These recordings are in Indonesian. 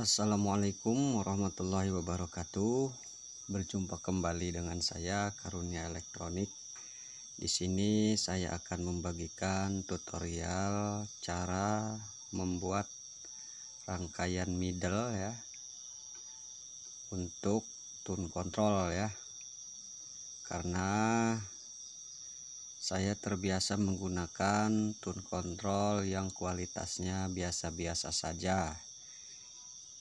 Assalamualaikum warahmatullahi wabarakatuh. Berjumpa kembali dengan saya Karunia Elektronik. Di sini saya akan membagikan tutorial cara membuat rangkaian middle ya untuk tune control ya. Karena saya terbiasa menggunakan tune control yang kualitasnya biasa-biasa saja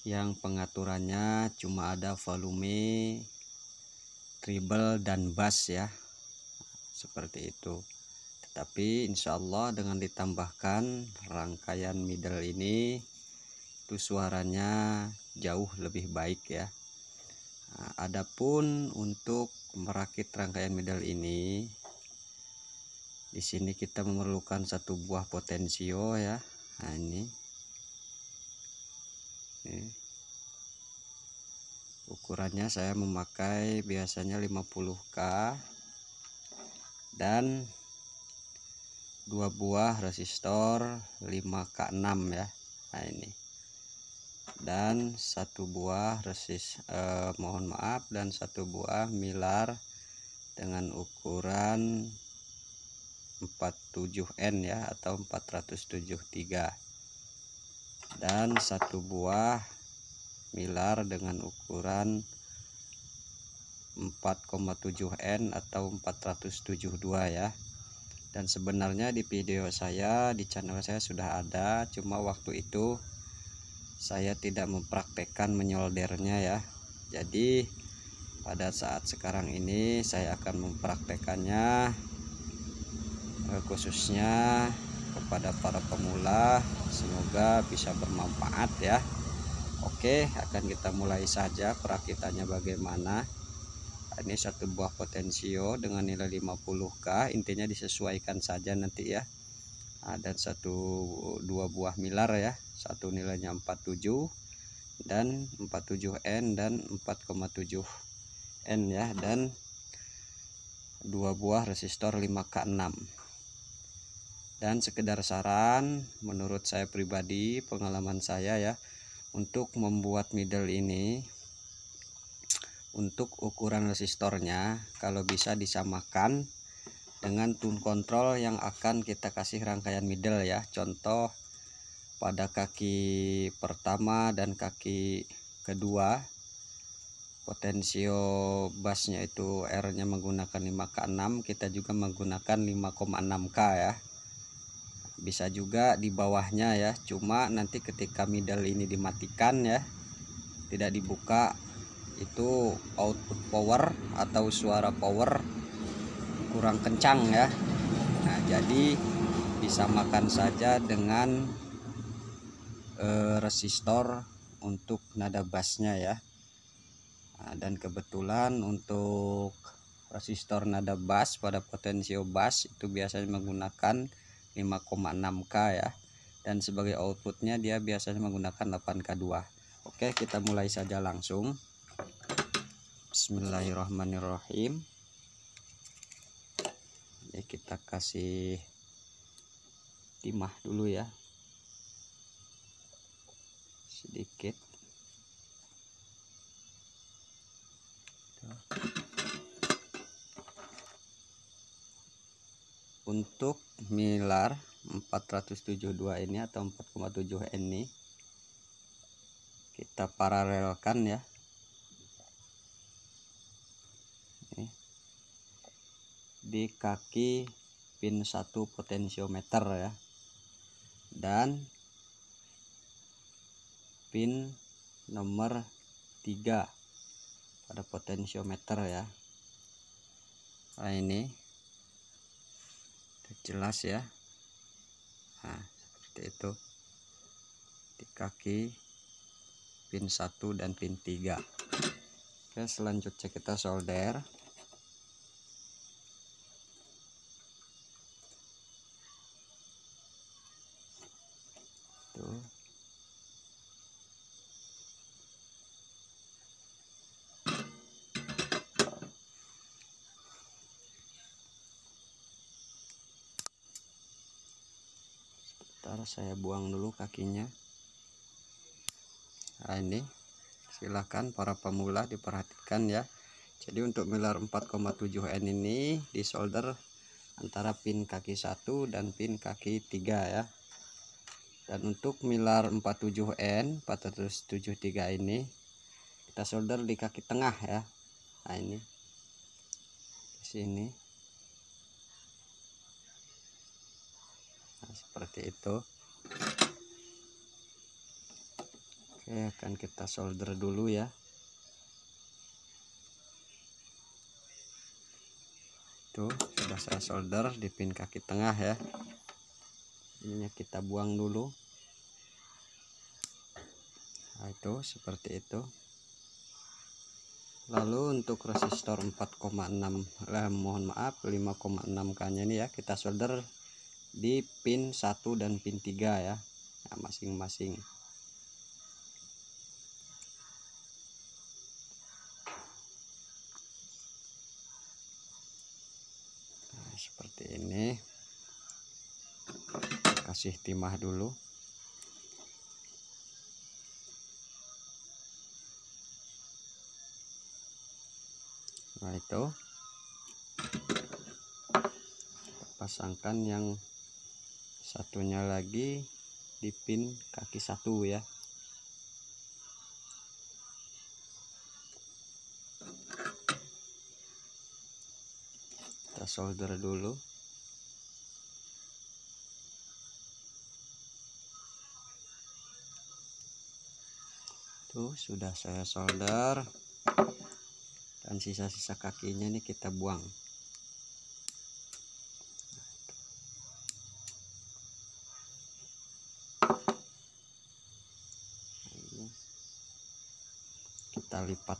yang pengaturannya cuma ada volume treble dan bass ya seperti itu tetapi insyaallah dengan ditambahkan rangkaian middle ini itu suaranya jauh lebih baik ya adapun untuk merakit rangkaian middle ini di sini kita memerlukan satu buah potensio ya nah, ini Ukurannya saya memakai biasanya 50K dan dua buah resistor 5K6 ya. Nah ini. Dan satu buah resist eh, mohon maaf dan satu buah milar dengan ukuran 47N ya atau 473 dan satu buah milar dengan ukuran 4,7 N atau 472 ya dan sebenarnya di video saya di channel saya sudah ada cuma waktu itu saya tidak mempraktekkan menyoldernya ya jadi pada saat sekarang ini saya akan mempraktekannya eh, khususnya kepada para pemula semoga bisa bermanfaat ya Oke akan kita mulai saja perakitannya bagaimana ini satu buah potensio dengan nilai 50k intinya disesuaikan saja nanti ya nah, dan satu dua buah milar ya satu nilainya 47 dan 47n dan 4,7 n ya dan dua buah resistor 5k6 dan sekedar saran menurut saya pribadi pengalaman saya ya untuk membuat middle ini untuk ukuran resistornya kalau bisa disamakan dengan tune control yang akan kita kasih rangkaian middle ya contoh pada kaki pertama dan kaki kedua potensio bassnya itu R nya menggunakan 5 k 6 kita juga menggunakan 5,6 K ya bisa juga di bawahnya ya cuma nanti ketika middle ini dimatikan ya tidak dibuka itu output power atau suara power kurang kencang ya nah jadi bisa makan saja dengan eh, resistor untuk nada bassnya ya nah, dan kebetulan untuk resistor nada bass pada potensio bass itu biasanya menggunakan 5,6K ya dan sebagai outputnya dia biasanya menggunakan 8K2 oke kita mulai saja langsung Bismillahirrahmanirrahim ini kita kasih timah dulu ya sedikit you. untuk milar 472 ini atau 4,7 N ini kita paralelkan ya di kaki pin 1 potensiometer ya dan pin nomor 3 pada potensiometer ya nah ini jelas ya nah seperti itu di kaki pin 1 dan pin 3 oke selanjutnya kita solder sebentar saya buang dulu kakinya nah ini silahkan para pemula diperhatikan ya jadi untuk milar 4,7N ini di solder antara pin kaki 1 dan pin kaki 3 ya dan untuk milar 47N 473 ini kita solder di kaki tengah ya nah ini di sini seperti itu oke akan kita solder dulu ya tuh sudah saya solder di pin kaki tengah ya ininya kita buang dulu nah, itu seperti itu lalu untuk resistor 4,6 eh, mohon maaf 5,6 k ini ya kita solder di pin 1 dan pin 3 ya nah, masing-masing nah, seperti ini kasih timah dulu nah itu pasangkan yang satunya lagi di pin kaki satu ya kita solder dulu tuh sudah saya solder dan sisa-sisa kakinya ini kita buang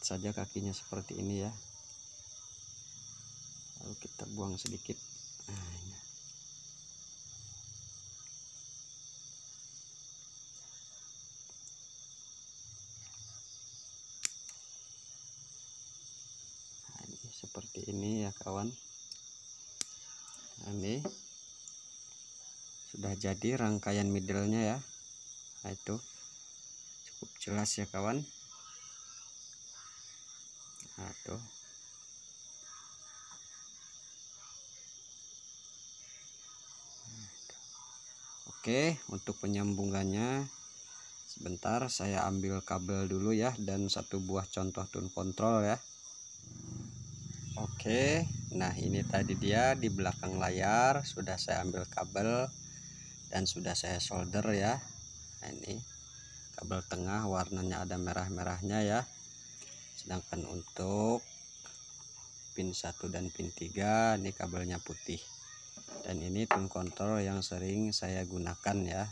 lipat saja kakinya seperti ini ya lalu kita buang sedikit nah, ini. Nah, seperti ini ya kawan nah, ini sudah jadi rangkaian nya ya nah, itu cukup jelas ya kawan aduh Oke untuk penyambungannya sebentar saya ambil kabel dulu ya dan satu buah contoh tun kontrol ya Oke nah ini tadi dia di belakang layar sudah saya ambil kabel dan sudah saya solder ya nah, ini kabel tengah warnanya ada merah-merahnya ya sedangkan untuk pin 1 dan pin 3 ini kabelnya putih dan ini tone control yang sering saya gunakan ya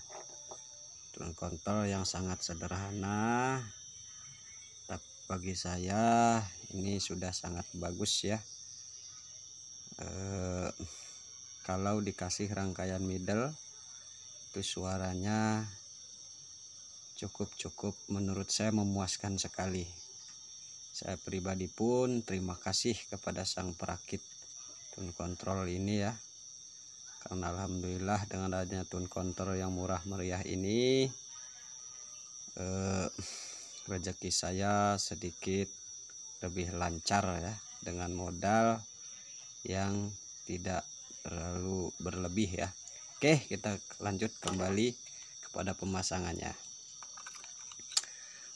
tone control yang sangat sederhana tapi bagi saya ini sudah sangat bagus ya e, kalau dikasih rangkaian middle itu suaranya cukup-cukup menurut saya memuaskan sekali saya pribadi pun terima kasih kepada sang perakit tun kontrol ini ya karena alhamdulillah dengan adanya tun kontrol yang murah meriah ini eh, rezeki saya sedikit lebih lancar ya dengan modal yang tidak terlalu berlebih ya Oke kita lanjut kembali kepada pemasangannya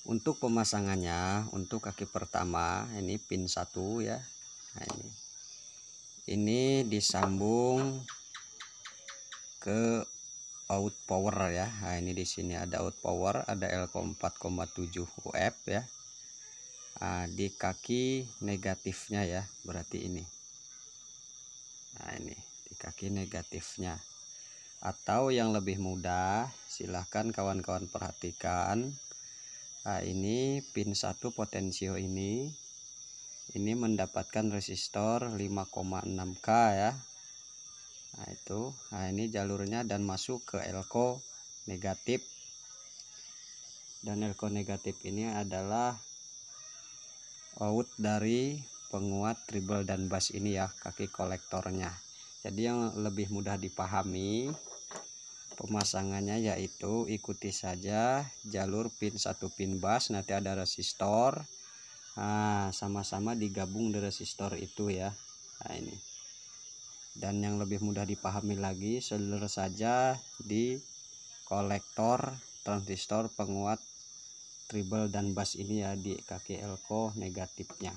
untuk pemasangannya untuk kaki pertama ini pin satu ya nah ini ini disambung ke out power ya nah ini di sini ada out power ada L4,7 UF e ya nah, di kaki negatifnya ya berarti ini nah ini di kaki negatifnya atau yang lebih mudah silahkan kawan-kawan perhatikan Nah, ini pin 1 potensio ini ini mendapatkan resistor 5,6K ya. Nah, itu. Nah, ini jalurnya dan masuk ke elko negatif. Dan elko negatif ini adalah out dari penguat triple dan bass ini ya, kaki kolektornya. Jadi yang lebih mudah dipahami pemasangannya yaitu ikuti saja jalur pin satu pin bus nanti ada resistor ah, sama-sama digabung di resistor itu ya nah ini dan yang lebih mudah dipahami lagi seluruh saja di kolektor transistor penguat triple dan bus ini ya di kaki elko negatifnya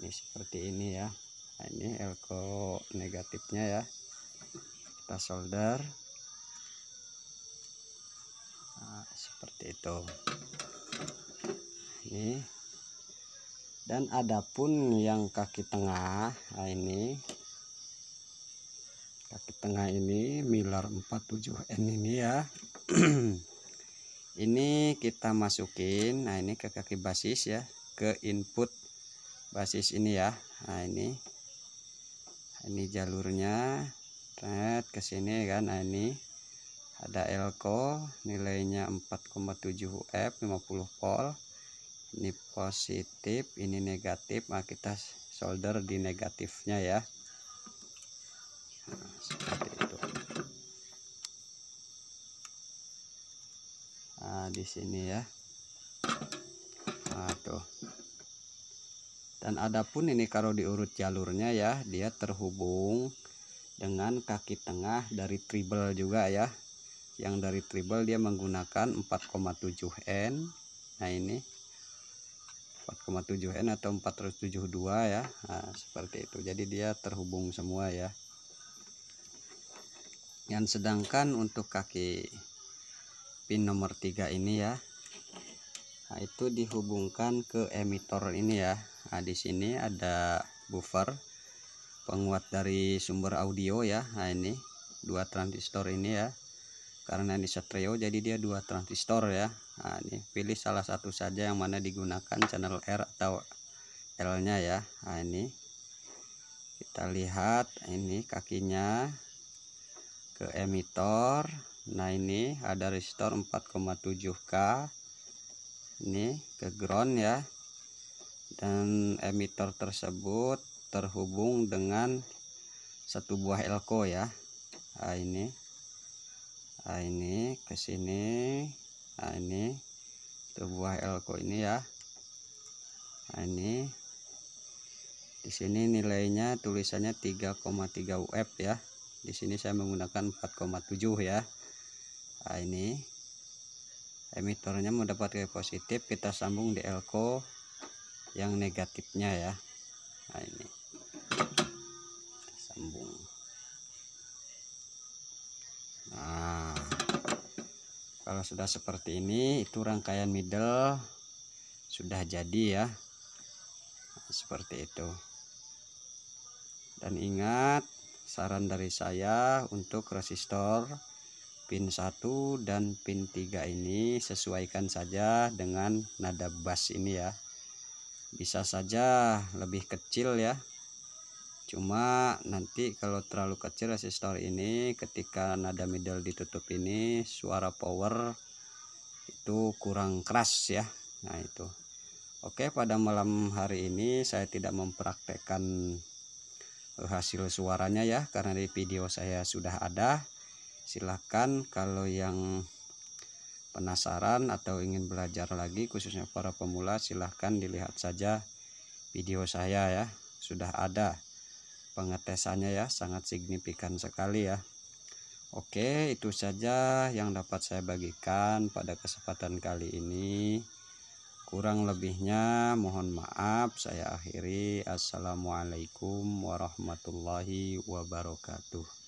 ini seperti ini ya nah, ini elko negatifnya ya kita solder nah, seperti itu ini dan adapun yang kaki tengah nah ini kaki tengah ini milar 47N ini ya ini kita masukin nah ini ke kaki basis ya ke input basis ini ya nah ini ini jalurnya ke sini kan nah ini ada elko nilainya 4,7 UF 50 volt ini positif ini negatif nah kita solder di negatifnya ya nah, seperti itu nah di sini ya nah tuh dan adapun ini kalau diurut jalurnya ya dia terhubung dengan kaki tengah dari triple juga ya yang dari triple dia menggunakan 4,7 N nah ini 4,7 N atau 472 ya nah, seperti itu jadi dia terhubung semua ya yang sedangkan untuk kaki pin nomor 3 ini ya nah, itu dihubungkan ke emitor ini ya nah, di sini ada buffer penguat dari sumber audio ya nah ini dua transistor ini ya karena ini stereo jadi dia dua transistor ya nah, ini pilih salah satu saja yang mana digunakan channel R atau L nya ya nah, ini kita lihat ini kakinya ke emitor nah ini ada resistor 4,7K ini ke ground ya dan emitor tersebut terhubung dengan satu buah elko ya nah, ini nah ini ke sini nah ini itu buah elko ini ya nah ini di sini nilainya tulisannya 3,3 UF ya di sini saya menggunakan 4,7 ya nah ini emitornya mendapat positif kita sambung di elko yang negatifnya ya kalau sudah seperti ini itu rangkaian middle sudah jadi ya seperti itu dan ingat saran dari saya untuk resistor pin 1 dan pin 3 ini sesuaikan saja dengan nada bass ini ya bisa saja lebih kecil ya cuma nanti kalau terlalu kecil resistor ini ketika nada middle ditutup ini suara power itu kurang keras ya nah itu oke pada malam hari ini saya tidak mempraktekkan hasil suaranya ya karena di video saya sudah ada silahkan kalau yang penasaran atau ingin belajar lagi khususnya para pemula silahkan dilihat saja video saya ya sudah ada pengetesannya ya sangat signifikan sekali ya Oke itu saja yang dapat saya bagikan pada kesempatan kali ini kurang lebihnya mohon maaf saya akhiri Assalamualaikum warahmatullahi wabarakatuh